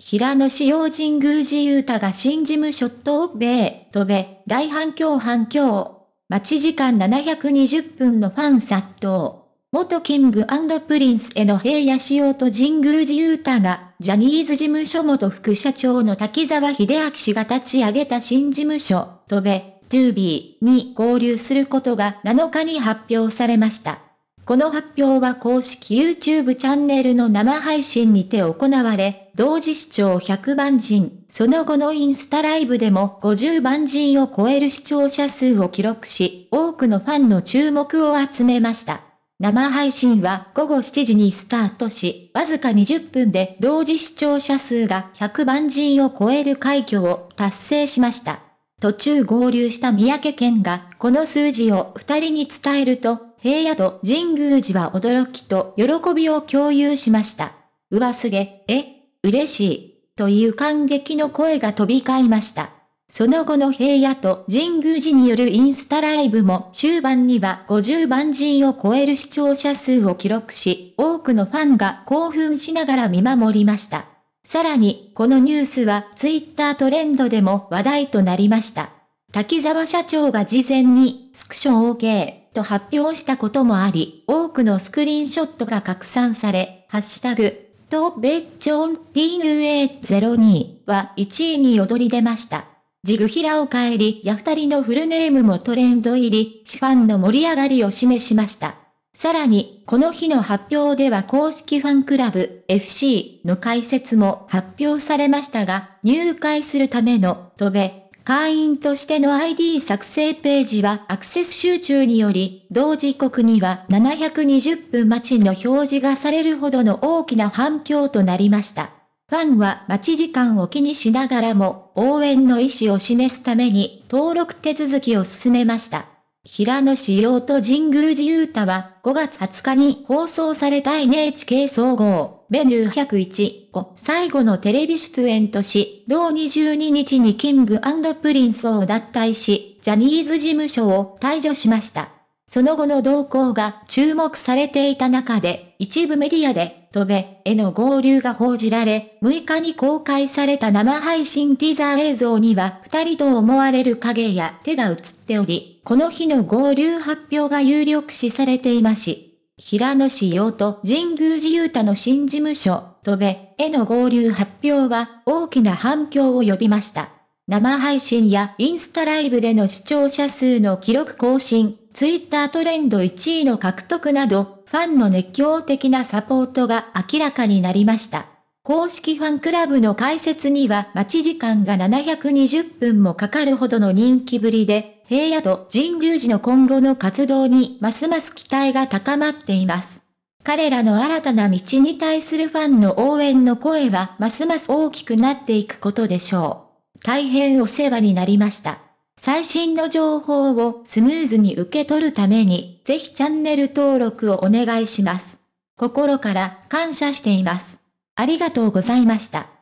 平野紫耀神宮寺雄太が新事務所と米、飛べ、大反響反響。待ち時間720分のファン殺到。元キングプリンスへの平野紫耀と神宮寺雄太が、ジャニーズ事務所元副社長の滝沢秀明氏が立ち上げた新事務所、ゥべ、ビーに合流することが7日に発表されました。この発表は公式 YouTube チャンネルの生配信にて行われ、同時視聴100万人、その後のインスタライブでも50万人を超える視聴者数を記録し、多くのファンの注目を集めました。生配信は午後7時にスタートし、わずか20分で同時視聴者数が100万人を超える快挙を達成しました。途中合流した三宅健がこの数字を二人に伝えると、平野と神宮寺は驚きと喜びを共有しました。上すげ、え嬉しい、という感激の声が飛び交いました。その後の平野と神宮寺によるインスタライブも終盤には50万人を超える視聴者数を記録し、多くのファンが興奮しながら見守りました。さらに、このニュースはツイッタートレンドでも話題となりました。滝沢社長が事前に、スクション OK と発表したこともあり、多くのスクリーンショットが拡散され、ハッシュタグ、とベッチョン t n a 0 2は1位に躍り出ました。ジグヒラを帰り、や二人のフルネームもトレンド入り、市ンの盛り上がりを示しました。さらに、この日の発表では公式ファンクラブ FC の解説も発表されましたが、入会するための、とべ、会員としての ID 作成ページはアクセス集中により、同時刻には720分待ちの表示がされるほどの大きな反響となりました。ファンは待ち時間を気にしながらも、応援の意思を示すために登録手続きを進めました。平野志陽と神宮寺勇太は5月20日に放送された NHK 総合。ベニュー101を最後のテレビ出演とし、同22日にキングプリンスを脱退し、ジャニーズ事務所を退場しました。その後の動向が注目されていた中で、一部メディアで、トベへの合流が報じられ、6日に公開された生配信ティザー映像には、二人と思われる影や手が映っており、この日の合流発表が有力視されていまし、平野紫耀と神宮寺勇太の新事務所、戸部への合流発表は大きな反響を呼びました。生配信やインスタライブでの視聴者数の記録更新、ツイッタートレンド1位の獲得など、ファンの熱狂的なサポートが明らかになりました。公式ファンクラブの開設には待ち時間が720分もかかるほどの人気ぶりで、平野と神宮寺の今後の活動にますます期待が高まっています。彼らの新たな道に対するファンの応援の声はますます大きくなっていくことでしょう。大変お世話になりました。最新の情報をスムーズに受け取るために、ぜひチャンネル登録をお願いします。心から感謝しています。ありがとうございました。